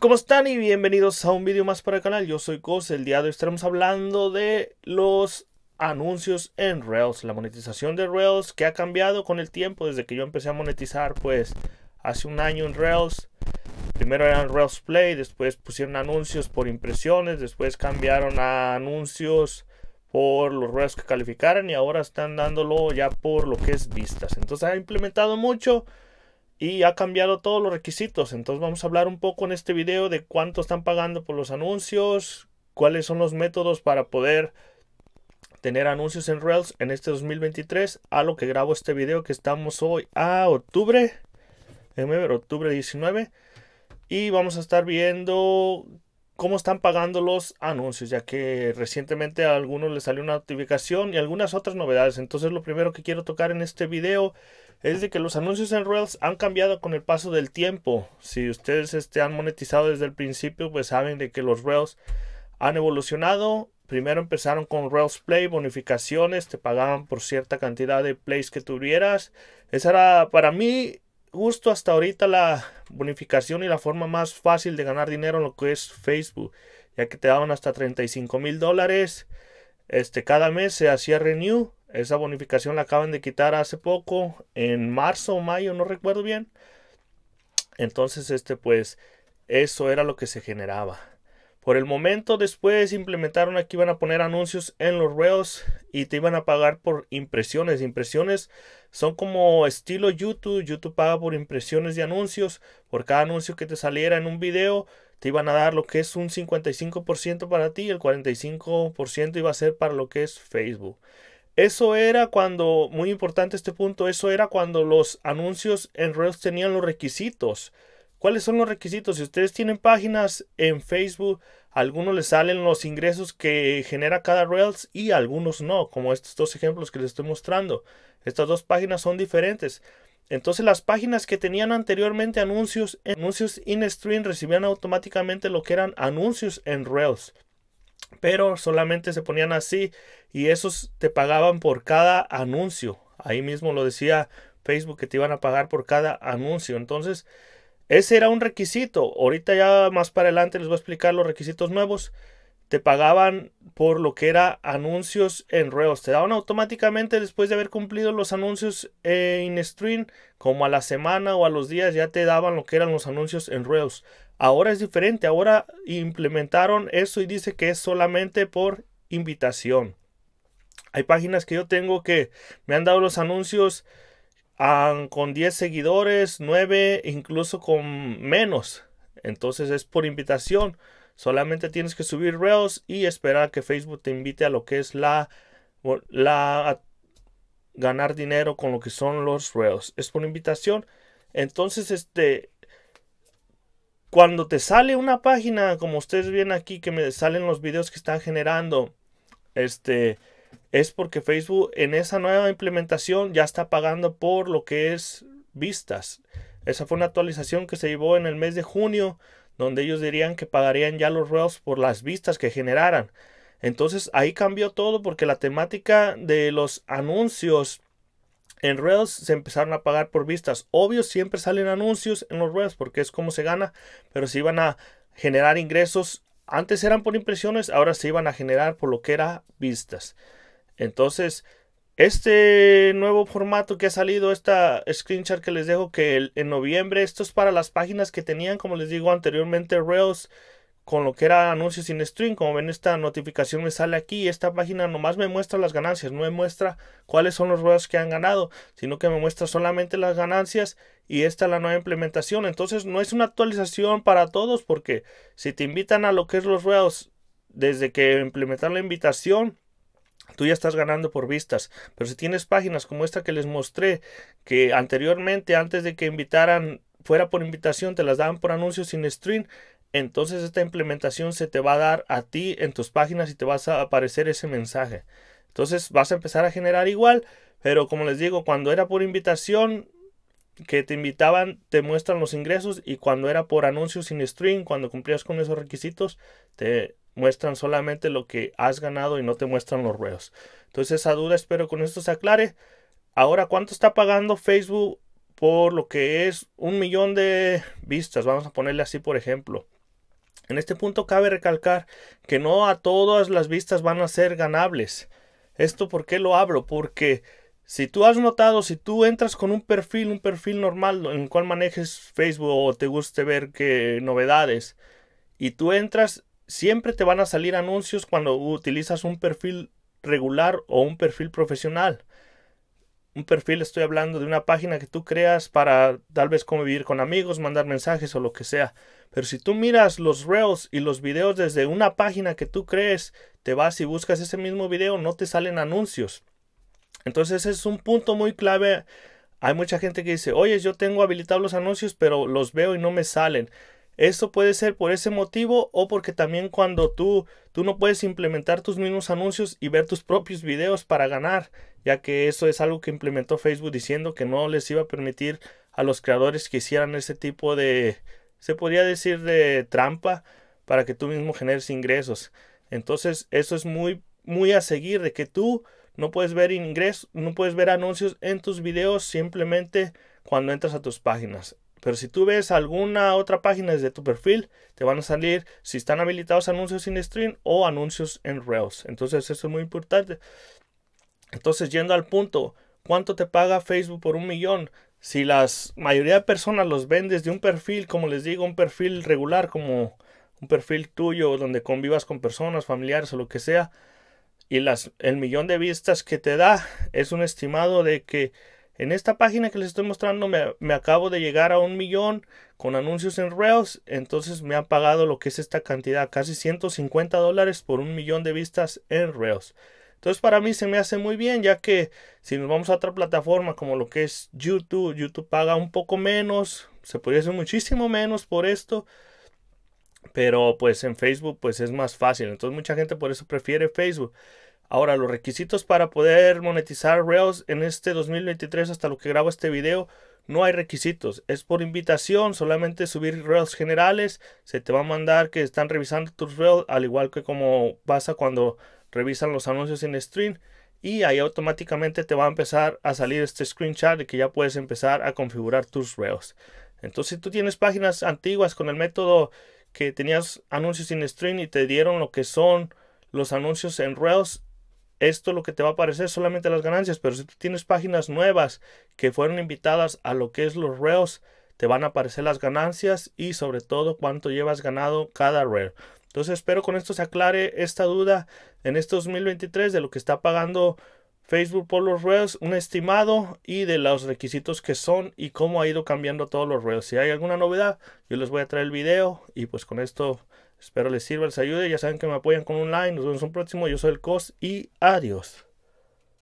¿cómo están? Y bienvenidos a un vídeo más para el canal. Yo soy Cos, el día de hoy estaremos hablando de los anuncios en Rails, la monetización de Rails que ha cambiado con el tiempo desde que yo empecé a monetizar pues hace un año en Rails. Primero eran Rails Play, después pusieron anuncios por impresiones, después cambiaron a anuncios por los Rails que calificaran y ahora están dándolo ya por lo que es vistas. Entonces ha implementado mucho y ha cambiado todos los requisitos. Entonces vamos a hablar un poco en este video de cuánto están pagando por los anuncios, cuáles son los métodos para poder tener anuncios en Rails en este 2023 a lo que grabo este video que estamos hoy a octubre, ver, octubre 19 y vamos a estar viendo cómo están pagando los anuncios, ya que recientemente a algunos les salió una notificación y algunas otras novedades. Entonces lo primero que quiero tocar en este video es de que los anuncios en Reels han cambiado con el paso del tiempo. Si ustedes este, han monetizado desde el principio, pues saben de que los Reels han evolucionado. Primero empezaron con Rails Play, bonificaciones, te pagaban por cierta cantidad de plays que tuvieras. Esa era para mí justo hasta ahorita la bonificación y la forma más fácil de ganar dinero en lo que es Facebook, ya que te daban hasta 35 mil dólares. Este, cada mes se hacía renew esa bonificación la acaban de quitar hace poco, en marzo o mayo, no recuerdo bien. Entonces, este, pues, eso era lo que se generaba. Por el momento, después implementaron aquí, iban a poner anuncios en los reels y te iban a pagar por impresiones. Impresiones son como estilo YouTube. YouTube paga por impresiones de anuncios. Por cada anuncio que te saliera en un video, te iban a dar lo que es un 55% para ti y el 45% iba a ser para lo que es Facebook. Eso era cuando, muy importante este punto, eso era cuando los anuncios en Reels tenían los requisitos. ¿Cuáles son los requisitos? Si ustedes tienen páginas en Facebook, a algunos les salen los ingresos que genera cada Reels y a algunos no, como estos dos ejemplos que les estoy mostrando. Estas dos páginas son diferentes. Entonces las páginas que tenían anteriormente anuncios, anuncios in-stream recibían automáticamente lo que eran anuncios en Rails pero solamente se ponían así y esos te pagaban por cada anuncio. Ahí mismo lo decía Facebook que te iban a pagar por cada anuncio. Entonces, ese era un requisito. Ahorita ya más para adelante les voy a explicar los requisitos nuevos. Te pagaban por lo que era anuncios en Reels. Te daban automáticamente después de haber cumplido los anuncios en eh, stream, como a la semana o a los días, ya te daban lo que eran los anuncios en Reels. Ahora es diferente, ahora implementaron eso y dice que es solamente por invitación. Hay páginas que yo tengo que me han dado los anuncios con 10 seguidores, 9, incluso con menos. Entonces es por invitación. Solamente tienes que subir Reels y esperar que Facebook te invite a lo que es la, la ganar dinero con lo que son los Reels. Es por invitación. Entonces, este, cuando te sale una página, como ustedes ven aquí, que me salen los videos que están generando, este, es porque Facebook en esa nueva implementación ya está pagando por lo que es vistas. Esa fue una actualización que se llevó en el mes de junio, donde ellos dirían que pagarían ya los royalties por las vistas que generaran. Entonces ahí cambió todo porque la temática de los anuncios en Rails se empezaron a pagar por vistas. Obvio, siempre salen anuncios en los Rails porque es como se gana, pero se iban a generar ingresos. Antes eran por impresiones, ahora se iban a generar por lo que era vistas. Entonces, este nuevo formato que ha salido, esta screenshot que les dejo que en noviembre, esto es para las páginas que tenían, como les digo anteriormente, Rails con lo que era anuncios sin stream. Como ven, esta notificación me sale aquí. Esta página nomás me muestra las ganancias, no me muestra cuáles son los ruedos que han ganado, sino que me muestra solamente las ganancias y esta es la nueva implementación. Entonces, no es una actualización para todos porque si te invitan a lo que es los ruedos desde que implementar la invitación, tú ya estás ganando por vistas. Pero si tienes páginas como esta que les mostré, que anteriormente, antes de que invitaran fuera por invitación, te las daban por anuncios sin stream entonces esta implementación se te va a dar a ti en tus páginas y te vas a aparecer ese mensaje. Entonces vas a empezar a generar igual, pero como les digo, cuando era por invitación que te invitaban, te muestran los ingresos y cuando era por anuncios sin stream, cuando cumplías con esos requisitos, te muestran solamente lo que has ganado y no te muestran los ruedos. Entonces esa duda espero con esto se aclare. Ahora, ¿cuánto está pagando Facebook por lo que es un millón de vistas? Vamos a ponerle así, por ejemplo. En este punto cabe recalcar que no a todas las vistas van a ser ganables. ¿Esto por qué lo hablo? Porque si tú has notado, si tú entras con un perfil, un perfil normal en el cual manejes Facebook o te guste ver qué novedades, y tú entras, siempre te van a salir anuncios cuando utilizas un perfil regular o un perfil profesional un perfil, estoy hablando de una página que tú creas para tal vez convivir con amigos, mandar mensajes o lo que sea. Pero si tú miras los reels y los videos desde una página que tú crees, te vas y buscas ese mismo video, no te salen anuncios. Entonces es un punto muy clave. Hay mucha gente que dice, oye, yo tengo habilitados los anuncios, pero los veo y no me salen. Esto puede ser por ese motivo o porque también cuando tú, tú no puedes implementar tus mismos anuncios y ver tus propios videos para ganar, ya que eso es algo que implementó Facebook diciendo que no les iba a permitir a los creadores que hicieran ese tipo de, se podría decir, de trampa para que tú mismo generes ingresos. Entonces, eso es muy, muy a seguir de que tú no puedes ver ingresos, no puedes ver anuncios en tus videos simplemente cuando entras a tus páginas. Pero si tú ves alguna otra página desde tu perfil, te van a salir si están habilitados anuncios en stream o anuncios en Rails. Entonces eso es muy importante. Entonces yendo al punto, ¿cuánto te paga Facebook por un millón? Si la mayoría de personas los ven desde un perfil, como les digo, un perfil regular, como un perfil tuyo donde convivas con personas, familiares o lo que sea, y las, el millón de vistas que te da es un estimado de que en esta página que les estoy mostrando me, acabo de llegar a un millón con anuncios en Reels. Entonces me han pagado lo que es esta cantidad, casi 150 dólares por un millón de vistas en Reels. Entonces para mí se me hace muy bien ya que si nos vamos a otra plataforma como lo que es YouTube, YouTube paga un poco menos, se podría hacer muchísimo menos por esto. Pero pues en Facebook pues es más fácil. Entonces mucha gente por eso prefiere Facebook. Ahora, los requisitos para poder monetizar Reels en este 2023 hasta lo que grabo este video, no hay requisitos. Es por invitación, solamente subir Reels generales. Se te va a mandar que están revisando tus Reels, al igual que como pasa cuando revisan los anuncios en stream. Y ahí automáticamente te va a empezar a salir este screenshot de que ya puedes empezar a configurar tus Reels. Entonces, si tú tienes páginas antiguas con el método que tenías anuncios en stream y te dieron lo que son los anuncios en Reels, esto lo que te va a aparecer solamente las ganancias, pero si tú tienes páginas nuevas que fueron invitadas a lo que es los reos, te van a aparecer las ganancias y sobre todo cuánto llevas ganado cada reo. Entonces espero con esto se aclare esta duda en este 2023 de lo que está pagando Facebook por los reos, un estimado y de los requisitos que son y cómo ha ido cambiando todos los reos. Si hay alguna novedad, yo les voy a traer el video y pues con esto Espero les sirva, les ayude. Ya saben que me apoyan con un like. Nos vemos en un próximo. Yo soy el COS y adiós.